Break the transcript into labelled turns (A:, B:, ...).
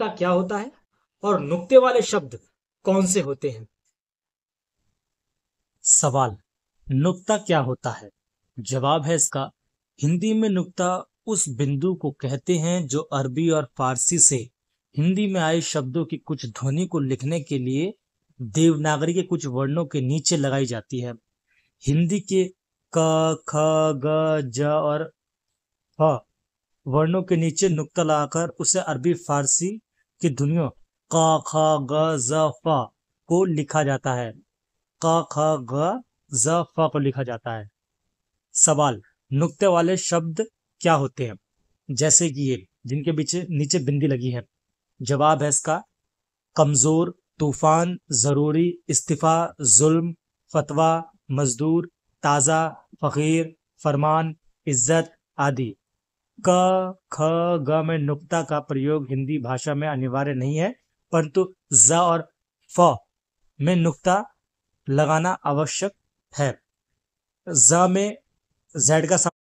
A: नुक्ता क्या होता है और नुक्ते वाले शब्द कौन से होते हैं सवाल नुक्ता क्या होता है जवाब है इसका हिंदी में नुक्ता उस बिंदु को कहते हैं जो अरबी और फारसी से हिंदी में आए शब्दों की कुछ ध्वनि को लिखने के लिए देवनागरी के कुछ वर्णों के नीचे लगाई जाती है हिंदी के क ख ग ज और ह वर्णों के नीचे नुक्ता लगाकर उसे अरबी फारसी कि ध्वनियों का खा ग ज फा को लिखा जाता है का खा ग ज फा को लिखा जाता है सवाल नुक्ते वाले शब्द क्या होते हैं जैसे कि ये जिनके बीच नीचे बिंदी लगी है जवाब है इसका कमजोर तूफान जरूरी इस्तीफा जुल्म फतवा मजदूर ताज़ा फ़कीर फरमान इज्जत आदि क ख ग में नुक्ता का प्रयोग हिंदी भाषा में अनिवार्य नहीं है परंतु ज और फ में नुक्ता लगाना आवश्यक है ज में जेड का